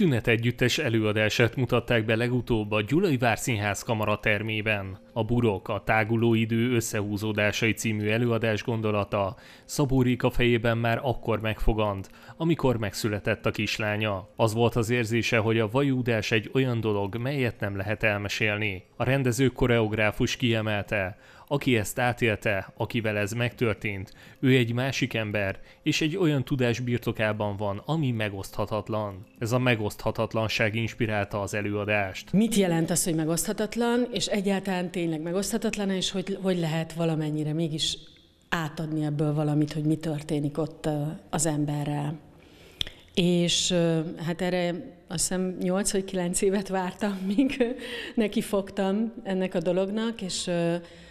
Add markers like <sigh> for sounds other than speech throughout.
Tünet együttes előadását mutatták be legutóbb a Gyulai Várszínház kamara termében. A Burok, a táguló idő összehúzódásai című előadás gondolata Szabó Réka fejében már akkor megfogant, amikor megszületett a kislánya. Az volt az érzése, hogy a vajúdás egy olyan dolog, melyet nem lehet elmesélni. A rendező koreográfus kiemelte, aki ezt átélte, akivel ez megtörtént, ő egy másik ember, és egy olyan tudás birtokában van, ami megoszthatatlan. Ez a megoszthatatlanság inspirálta az előadást. Mit jelent az, hogy megoszthatatlan, és egyáltalán tényleg megoszthatatlan, és hogy, hogy lehet valamennyire mégis átadni ebből valamit, hogy mi történik ott az emberrel. És hát erre azt hiszem 8 vagy 9 évet vártam, <laughs> míg neki fogtam ennek a dolognak, és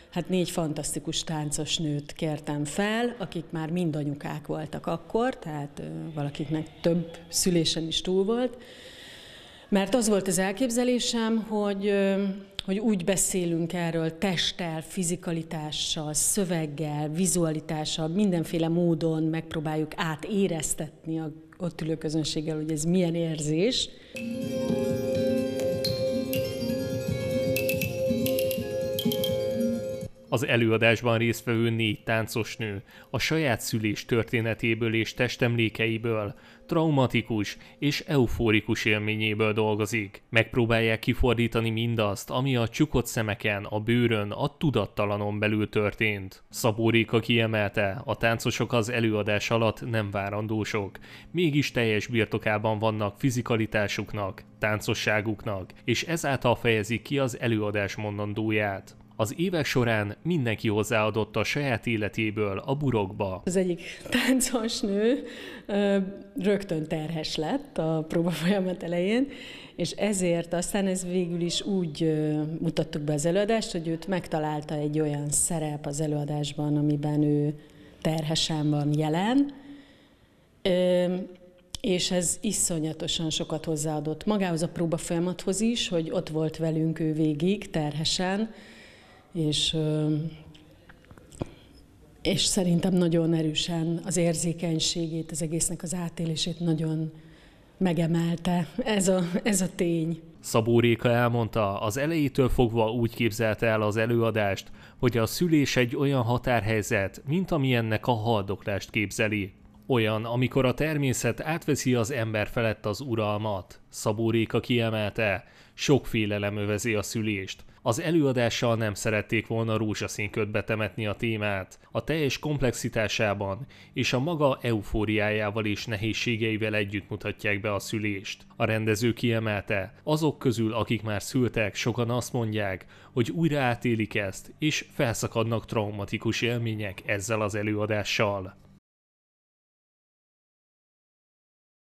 hát négy fantasztikus táncos nőt kértem fel, akik már mind anyukák voltak akkor, tehát valakiknek több szülésen is túl volt, mert az volt az elképzelésem, hogy, hogy úgy beszélünk erről testtel, fizikalitással, szöveggel, vizualitással, mindenféle módon megpróbáljuk átéreztetni a ott ülő közönséggel, hogy ez milyen érzés. Thank Az előadásban résztvevő négy táncos nő a saját szülés történetéből és testemlékeiből, traumatikus és eufórikus élményéből dolgozik. Megpróbálják kifordítani mindazt, ami a csukott szemeken, a bőrön, a tudattalanon belül történt. Szabó Réka kiemelte, a táncosok az előadás alatt nem várandósok, mégis teljes birtokában vannak fizikalitásuknak, táncosságuknak, és ezáltal fejezik ki az előadás mondandóját. Az évek során mindenki hozzáadott a saját életéből a burokba. Az egyik táncos nő rögtön terhes lett a próba folyamat elején, és ezért aztán ez végül is úgy mutattuk be az előadást, hogy őt megtalálta egy olyan szerep az előadásban, amiben ő terhesen van jelen, és ez iszonyatosan sokat hozzáadott magához a próba folyamathoz is, hogy ott volt velünk ő végig terhesen, és, és szerintem nagyon erősen az érzékenységét, az egésznek az átélését nagyon megemelte ez a, ez a tény. Szabó Réka elmondta, az elejétől fogva úgy képzelte el az előadást, hogy a szülés egy olyan határhelyzet, mint amilyennek a haldoklást képzeli. Olyan, amikor a természet átveszi az ember felett az uralmat. Szabó Réka kiemelte, sok félelem övezi a szülést. Az előadással nem szerették volna rózsaszínköt betemetni a témát, a teljes komplexitásában és a maga eufóriájával és nehézségeivel együtt mutatják be a szülést. A rendező kiemelte, azok közül, akik már szültek, sokan azt mondják, hogy újra átélik ezt, és felszakadnak traumatikus élmények ezzel az előadással.